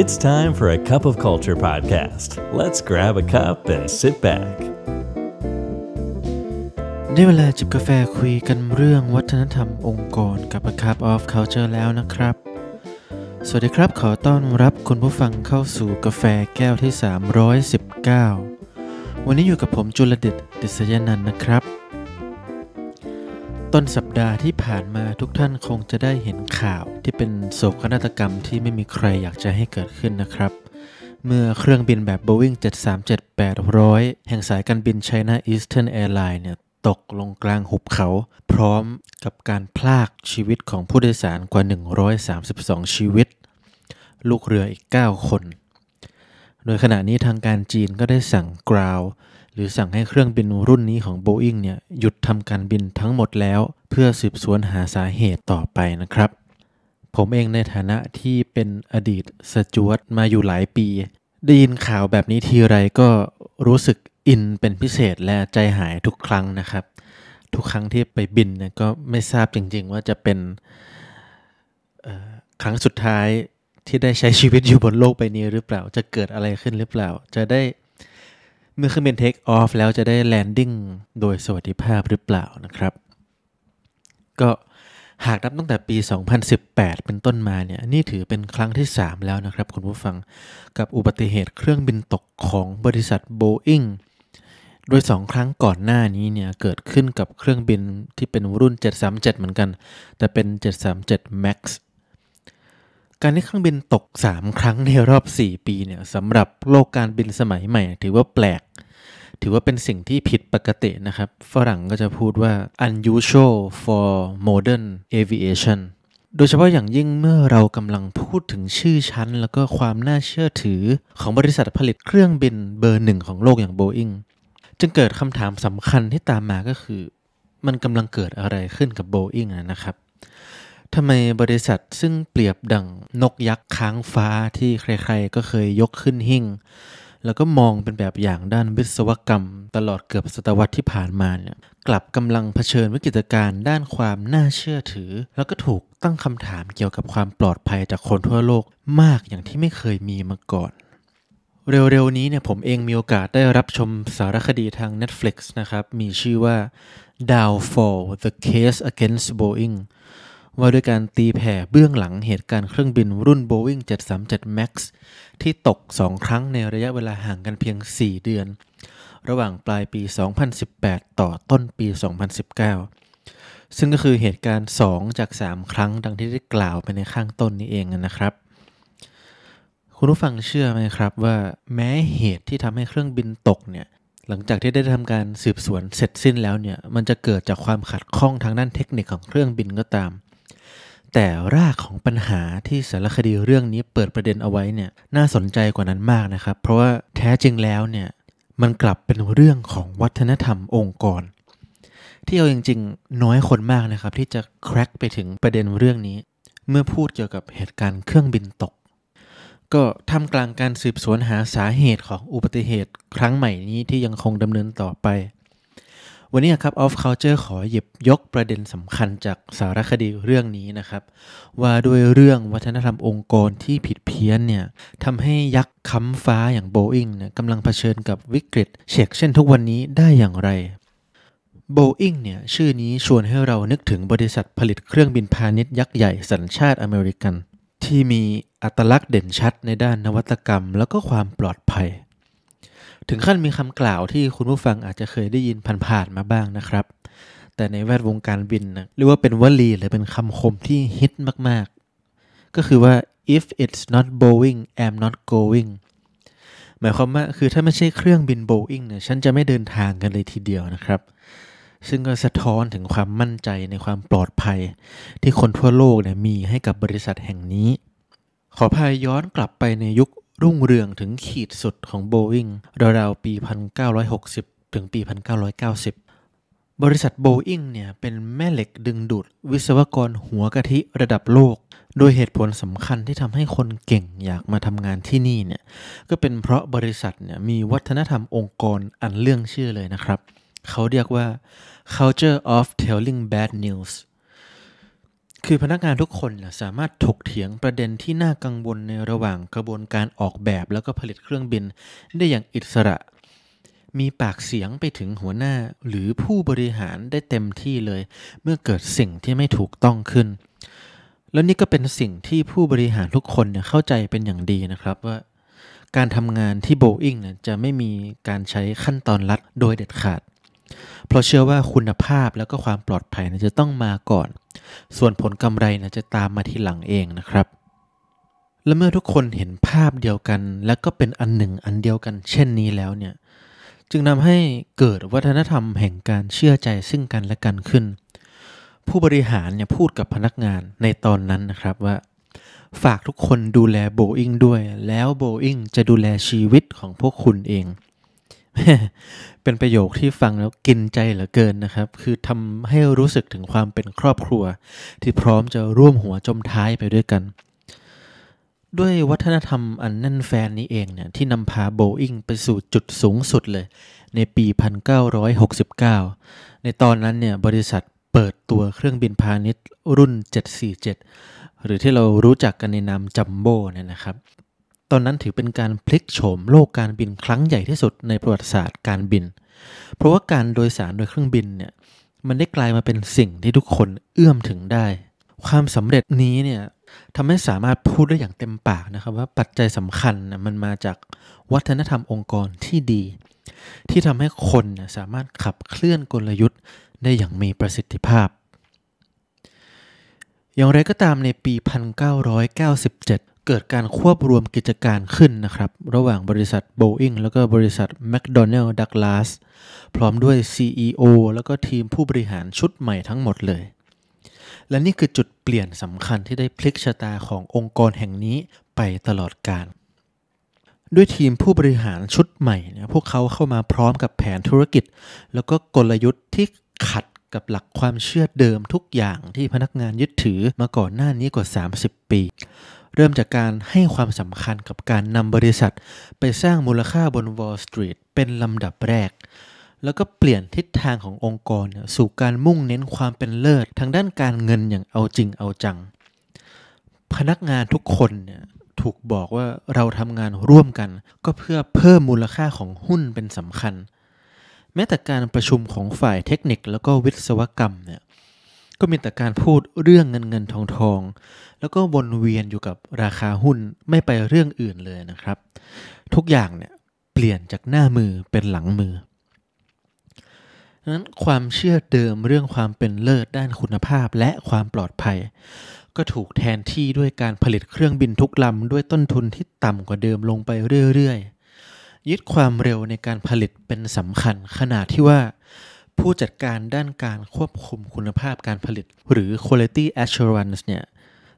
It's time for a cup of culture podcast. Let's grab a cup and sit back. ได้เวลาจิบกาแฟคุยกันเรื่องวัฒนธรรมองค์กรกับ A Cup of Culture แล้วนะครับ สวัสดีครับ ขอต้อนรับคุณผู้ฟังเข้าสู่กาแฟแก้วที่ 319 วันนี้อยู่กับผมจุลเดชดิษยนันนะครับต้นสัปดาห์ที่ผ่านมาทุกท่านคงจะได้เห็นข่าว ที่เป็นโศกนาฏกรรมที่ไม่มีใครอยากจะให้เกิดขึ้นนะครับ เมื่อเครื่องบินแบบ Boeing 737-800 แห่งสายการบินน่าอี Eastern Airlines เนี่ยตกลงกลางหุบเขา พร้อมกับการพลากชีวิตของผู้โดยสารกว่า 132 ชีวิต ลูกเรืออีก 9 คน โดยขณะนี้ทางการจีนก็ได้สั่งกราวหรือสั่งให้เครื่องบินรุ่นนี้ของ Boeing เนี่ย หยุดทำการบินทั้งหมดแล้ว เพื่อสืบสวนหาสาเหตุต่อไปนะครับ ผมเองในฐานะที่เป็นอดีตสจวตมาอยู่หลายปี ได้ยินข่าวแบบนี้ทีไรก็รู้สึกอินเป็นพิเศษและใจหายทุกครั้งนะครับ ทุกครั้งที่ไปบินเนี่ยก็ไม่ทราบจริงๆ ว่าจะเป็นครั้งสุดท้ายที่ได้ใช้ชีวิตอยู่บนโลกใบนี้หรือเปล่าจะเกิดอะไรขึ้นหรือเปล่า จะได้มื่อเคือเป็นเทคออฟแล้วจะได้แลนดิ้งโดยสวัสดิภาพหรือเปล่านะครับ ก็หากนับตั้งแต่ปี 2018 เป็นต้นมาเนี่ยนี่ถือเป็นครั้งที่ 3 แล้วนะครับคุณผู้ฟังกับอุบัติเหตุเครื่องบินตกของบริษัท Boeing โดย 2 ครั้งก่อนหน้านี้เนี่ยเกิดขึ้นกับเครื่องบินที่เป็นรุ่น 737 เหมือนกัน แต่เป็น 737 MAX การที่เครื่องบินตก 3 ครั้งในรอบ 4 ปีเนี่ยสำหรับโลกการบินสมัยใหม่ ถือว่าแปลก ถือว่าเป็นสิ่งที่ผิดปกตินะครับ ฝรั่งก็จะพูดว่า unusual for modern aviation โดยเฉพาะอย่างยิ่งเมื่อเรากำลังพูดถึงชื่อชั้นแล้วก็ความน่าเชื่อถือของบริษัทผลิตเครื่องบินเบอร์หนึ่งของโลกอย่าง Boeing จึงเกิดคำถามสำคัญที่ตามมาก็คือ มันกำลังเกิดอะไรขึ้นกับ Boeing นะครับทำไมบริษัทซึ่งเปรียบดังนกยักษ์ค้างฟ้าที่ใครๆ ก็เคยยกขึ้นหิ่ง แล้วก็มองเป็นแบบอย่างด้านวิศวกรรมตลอดเกือบศตวรรษที่ผ่านมาเนี่ยกลับกำลังเผชิญวิกฤตการณ์ด้านความน่าเชื่อถือ แล้วก็ถูกตั้งคำถามเกี่ยวกับความปลอดภัยจากคนทั่วโลกมากอย่างที่ไม่เคยมีมาก่อน เร็วๆ นี้เนี่ยผมเองมีโอกาสได้รับชมสารคดีทาง Netflix นะครับมีชื่อว่า Downfall: The Case Against Boeing ว่าด้วยการตีแผ่เบื้องหลังเหตุการณ์เครื่องบินรุ่น Boeing 737 MAX ที่ตก 2 ครั้งในระยะเวลาห่างกันเพียง 4 เดือน ระหว่างปลายปี 2018 ต่อต้นปี 2019 ซึ่งก็คือเหตุการณ์ 2 จาก 3 ครั้งดังที่ได้กล่าวไปในข้างต้นนี้เองนะครับ คุณผู้ฟังเชื่อไหมครับว่าแม้เหตุที่ทำให้เครื่องบินตกเนี่ย หลังจากที่ได้ทำการสืบสวนเสร็จสิ้นแล้วเนี่ยมันจะเกิดจากความขัดข้องทางด้านเทคนิคของเครื่องบินก็ตามแต่รากของปัญหาที่สารคดีเรื่องนี้เปิดประเด็นเอาไว้เนี่ยน่าสนใจกว่านั้นมากนะครับ เพราะว่าแท้จริงแล้วเนี่ยมันกลับเป็นเรื่องของวัฒนธรรมองค์กร ที่เอาจริงๆ น้อยคนมากนะครับที่จะแคร็กไปถึงประเด็นเรื่องนี้ เมื่อพูดเกี่ยวกับเหตุการณ์เครื่องบินตก ก็ทำกลางการสืบสวนหาสาเหตุของอุบัติเหตุ ครั้งใหม่นี้ที่ยังคงดำเนินต่อไปวันนี้ครับออฟเคาน์เตอร์ขอหยิบยกประเด็นสำคัญจากสารคดีเรื่องนี้นะครับ ว่าด้วยเรื่องวัฒนธรรมองค์กรที่ผิดเพี้ยนเนี่ยทำให้ยักษ์ค้ำฟ้าอย่างโบอิงเนี่ยกำลังเผชิญกับวิกฤตเชกเช่นทุกวันนี้ได้อย่างไรโบอิงเนี่ยชื่อนี้ชวนให้เรานึกถึงบริษัทผลิตเครื่องบินพาณิชย์ยักษ์ใหญ่สัญชาติอเมริกัน ที่มีอัตลักษณ์เด่นชัดในด้านนวัตกรรม แล้วก็ความปลอดภัยถึงขั้นมีคำกล่าวที่คุณผู้ฟังอาจจะเคยได้ยินผ่านๆมาบ้างนะครับ แต่ในแวดวงการบินนะหรือว่าเป็นวลี หรือเป็นคำคมที่ฮิตมาก ๆ ก็คือว่า if it's not Boeing I'm not going หมายความว่าคือถ้าไม่ใช่เครื่องบินโบอิงเนี่ยฉันจะไม่เดินทางกันเลยทีเดียวนะครับ ซึ่งก็สะท้อนถึงความมั่นใจในความปลอดภัย ที่คนทั่วโลกเนี่ยมีให้กับบริษัทแห่งนี้ ขอพายย้อนกลับไปในยุครุ่งเรืองถึงขีดสุดของโบอิงราวๆปี 1960 ถึงปี 1990 บริษัทโบอิงเนี่ย เป็นแม่เหล็กดึงดูด วิศวกรหัวกะทิระดับโลก โดยเหตุผลสำคัญที่ทำให้คนเก่งอยากมาทำงานที่นี่เนี่ย ก็เป็นเพราะบริษัทเนี่ยมีวัฒนธรรมองค์กรอันเรื่องชื่อเลยนะครับ เขาเรียกว่า culture of telling bad news คือพนักงานทุกคนนะสามารถถกเถียงประเด็นที่น่ากังวลในระหว่างกระบวนการออกแบบแล้วก็ผลิตเครื่องบินได้อย่างอิสระ มีปากเสียงไปถึงหัวหน้าหรือผู้บริหารได้เต็มที่เลย เมื่อเกิดสิ่งที่ไม่ถูกต้องขึ้น แล้วนี่ก็เป็นสิ่งที่ผู้บริหารทุกคนเนี่ยเข้าใจเป็นอย่างดีนะครับว่า การทำงานที่โบอิงเนี่ยจะไม่มีการใช้ขั้นตอนลัดโดยเด็ดขาดเพราะเชื่อว่าคุณภาพแล้วก็ความปลอดภัยนะจะต้องมาก่อน ส่วนผลกำไรนะจะตามมาทีหลังเองนะครับ และเมื่อทุกคนเห็นภาพเดียวกัน และก็เป็นอันหนึ่งอันเดียวกันเช่นนี้แล้วเนี่ย จึงนำให้เกิดวัฒนธรรมแห่งการเชื่อใจซึ่งกันและกันขึ้น ผู้บริหารเนี่ยพูดกับพนักงานในตอนนั้นนะครับว่า ฝากทุกคนดูแลโบอิงด้วย แล้วโบอิงจะดูแลชีวิตของพวกคุณเองเป็นประโยคที่ฟังแล้วกินใจเหลือเกินนะครับ คือทำให้รู้สึกถึงความเป็นครอบครัว ที่พร้อมจะร่วมหัวจมท้ายไปด้วยกัน ด้วยวัฒนธรรมอันแน่นแฟนนี้เองเนี่ย ที่นำพาโบอิงไปสู่จุดสูงสุดเลย ในปี 1969 ในตอนนั้นเนี่ยบริษัทเปิดตัวเครื่องบินพาณิชย์รุ่น 747 หรือที่เรารู้จักกันในนามจัมโบ้เนี่ยนะครับอนนั้นถือเป็นการพลิกโฉมโลกการบินครั้งใหญ่ที่สุดในประวัติศาสตร์การบิน เพราะว่าการโดยสารโดยเครื่องบินเนี่ยมันได้กลายมาเป็นสิ่งที่ทุกคนเอื้อมถึงได้ ความสำเร็จนี้เนี่ยทำให้สามารถพูดได้อย่างเต็มปากนะครับว่าปัจจัยสำคัญนะมันมาจากวัฒนธรรมองค์กรที่ดี ที่ทำให้คนนสามารถขับเคลื่อนกลยุทธ์ ได้อย่างมีประสิทธิภาพ อย่างไรก็ตามในปี 1997เกิดการควบรวมกิจการขึ้นนะครับระหว่างบริษัท Boeing แล้วก็บริษัท McDonnell Douglas พร้อมด้วย CEO แล้วก็ทีมผู้บริหารชุดใหม่ทั้งหมดเลย และนี่คือจุดเปลี่ยนสำคัญที่ได้พลิกชะตาขององค์กรแห่งนี้ไปตลอดกาลด้วยทีมผู้บริหารชุดใหม่เนี่ยพวกเขาเข้ามาพร้อมกับแผนธุรกิจ แล้วก็กลยุทธ์ที่ขัดกับหลักความเชื่อเดิมทุกอย่างที่พนักงานยึดถือมาก่อนหน้านี้กว่า 30 ปีเริ่มจากการให้ความสำคัญกับการนำบริษัท ไปสร้างมูลค่าบน Wall Street เป็นลำดับแรก แล้วก็เปลี่ยนทิศทางขององค์กรสู่การมุ่งเน้นความเป็นเลิศทางด้านการเงินอย่างเอาจริงเอาจัง พนักงานทุกคนเนี่ยถูกบอกว่าเราทำงานร่วมกัน ก็เพื่อเพิ่มมูลค่าของหุ้นเป็นสำคัญ แม้แต่การประชุมของฝ่ายเทคนิคแล้วก็วิศวกรรมเนี่ยก็มีแต่การพูดเรื่องเงินเงินทองทอง แล้วก็วนเวียนอยู่กับราคาหุ้นไม่ไปเรื่องอื่นเลยนะครับ ทุกอย่างเนี่ยเปลี่ยนจากหน้ามือเป็นหลังมือนั้นความเชื่อเดิมเรื่องความเป็นเลิศด้านคุณภาพและความปลอดภัย ก็ถูกแทนที่ด้วยการผลิตเครื่องบินทุกลำด้วยต้นทุนที่ต่ำกว่าเดิมลงไปเรื่อยๆยึดความเร็วในการผลิตเป็นสำคัญขนาดที่ว่าผู้จัดการด้านการควบคุมคุณภาพการผลิตหรือ quality assurance เนี่ย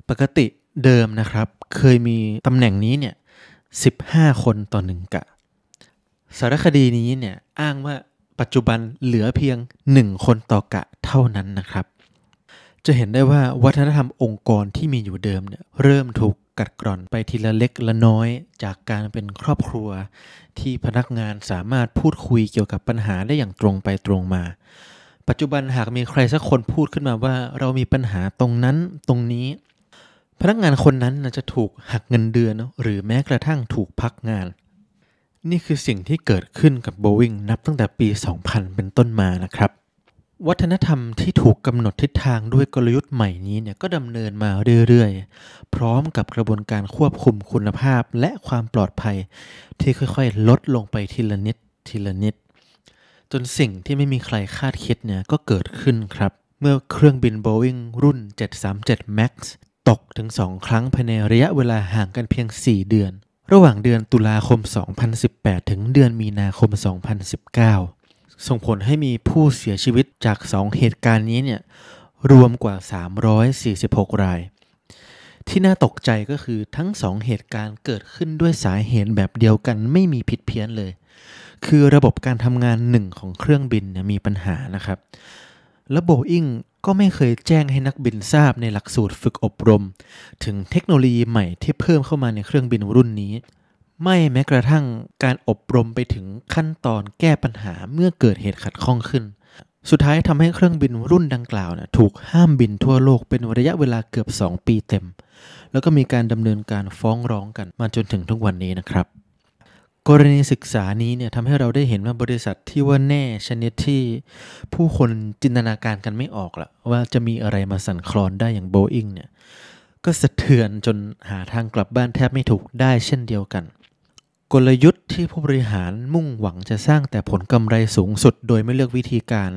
ปกติเดิมนะครับ เคยมีตำแหน่งนี้เนี่ย15 คนต่อหนึ่งกะสารคดีนี้เนี่ยอ้างว่าปัจจุบันเหลือเพียง 1 คนต่อกะเท่านั้นนะครับ จะเห็นได้ว่าวัฒนธรรมองค์กรที่มีอยู่เดิมเนี่ยเริ่มถูกกัดกร่อนไปทีละเล็กละน้อยจากการเป็นครอบครัว ที่พนักงานสามารถพูดคุยเกี่ยวกับปัญหาได้อย่างตรงไปตรงมา ปัจจุบันหากมีใครสักคนพูดขึ้นมาว่าเรามีปัญหาตรงนั้นตรงนี้ พนักงานคนนั้นจะถูกหักเงินเดือนหรือแม้กระทั่งถูกพักงาน นี่คือสิ่งที่เกิดขึ้นกับโบวิง นับตั้งแต่ปี 2000 เป็นต้นมานะครับวัฒนธรรมที่ถูกกำหนดทิศทางด้วยกลยุทธ์ใหม่นี้เนี่ยก็ดำเนินมาเรื่อยๆ พร้อมกับกระบวนการควบคุมคุณภาพและความปลอดภัย ที่ค่อยๆ ลดลงไปทีละนิดทีละนิด จนสิ่งที่ไม่มีใครคาดคิดเนี่ยก็เกิดขึ้นครับ เมื่อเครื่องบิน Boeing รุ่น 737 MAX ตกถึง 2 ครั้งภายในระยะเวลาห่างกันเพียง 4 เดือน ระหว่างเดือนตุลาคม 2018 ถึงเดือนมีนาคม 2019ส่งผลให้มีผู้เสียชีวิตจาก 2 เหตุการณ์นี้เนี่ยรวมกว่า 346 ราย ที่น่าตกใจก็คือทั้ง 2 เหตุการณ์เกิดขึ้นด้วยสาเหตุแบบเดียวกันไม่มีผิดเพี้ยนเลย คือระบบการทำงานหนึ่งของเครื่องบินมีปัญหานะครับและโบอิงก็ไม่เคยแจ้งให้นักบินทราบในหลักสูตรฝึกอบรม ถึงเทคโนโลยีใหม่ที่เพิ่มเข้ามาในเครื่องบินรุ่นนี้ไม่แม้กระทั่งการอบรมไปถึงขั้นตอนแก้ปัญหาเมื่อเกิดเหตุขัดข้องขึ้น สุดท้ายทำให้เครื่องบินรุ่นดังกล่าวนะถูกห้ามบินทั่วโลกเป็นระยะเวลาเกือบ 2 ปีเต็ม แล้วก็มีการดำเนินการฟ้องร้องกันมาจนถึงทุกวันนี้นะครับ กรณีศึกษานี้เนี่ยทำให้เราได้เห็นว่าบริษัทที่ว่าแน่ชนิดที่ ผู้คนจินตนาการกันไม่ออกละว่าจะมีอะไรมาสั่นคลอนได้อย่างโบอิงเนี่ยก็สะเทือนจนหาทางกลับบ้านแทบไม่ถูกได้เช่นเดียวกันกลยุทธ์ที่ผู้บริหารมุ่งหวังจะสร้างแต่ผลกำไรสูงสุดโดยไม่เลือกวิธีการ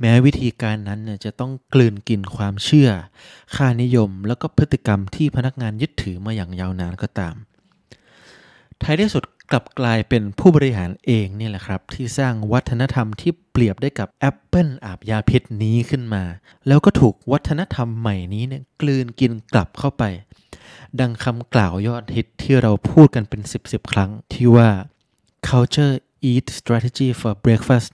แม้วิธีการนั้นเนี่ยจะต้องกลืนกินความเชื่อ ค่านิยมแล้วก็พฤติกรรมที่พนักงานยึดถือมาอย่างยาวนานก็ตามท้ายที่สุดกลับกลายเป็นผู้บริหารเองนี่แหละครับที่สร้างวัฒนธรรมที่เปรียบได้กับแอปเปิลอาบยาพิษนี้ขึ้นมา แล้วก็ถูกวัฒนธรรมใหม่นี้เนี่ยกลืนกินกลับเข้าไปดังคำกล่าวยอดฮิตที่เราพูดกันเป็น 1 0บๆบครั้งที่ว่า culture eat strategy for breakfast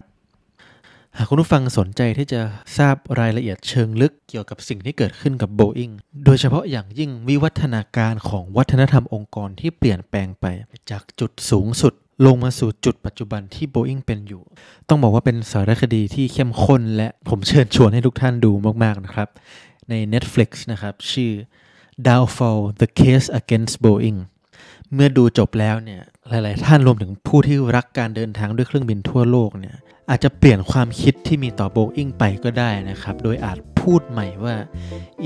หากคุณผู้ฟังสนใจที่จะทราบรายละเอียดเชิงลึกเกี่ยวกับสิ่งที่เกิดขึ้นกับโบอิงโดยเฉพาะอย่างยิ่งวิวัฒนาการของวัฒนธรรมองค์กรที่เปลี่ยนแปลงไป จากจุดสูงสุด ลงมาสู่จุดปัจจุบันที่โบอิงเป็นอยู่ ต้องบอกว่าเป็นสารคดีที่เข้มข้นและ ผมเชิญชวนให้ทุกท่านดูมากๆนะครับใน Netflix นะครับชื่อ downfall the case against Boeing เมื่อดูจบแล้วเนี่ย หลายๆท่านรวมถึงผู้ที่รักการเดินทางด้วยเครื่องบินทั่วโลกเนี่ย อาจจะเปลี่ยนความคิดที่มีต่อโบอิงไปก็ได้นะครับ โดยอาจพูดใหม่ว่า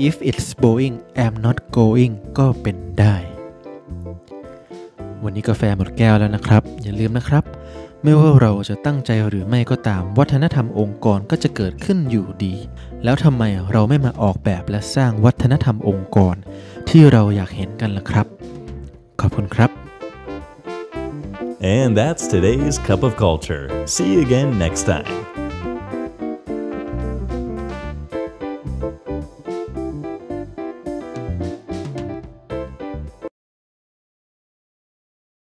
if it's Boeing I'm not going ก็เป็นได้ วันนี้กาแฟหมดแก้วแล้วนะครับ อย่าลืมนะครับไม่ว่าเราจะตั้งใจหรือไม่ก็ตามวัฒนธรรมองค์กรก็จะเกิดขึ้นอยู่ดี แล้วทำไมเราไม่มาออกแบบและสร้างวัฒนธรรมองค์กร ที่เราอยากเห็นกันล่ะครับ ขอบคุณครับ And that's today's Cup of Culture. See you again next time.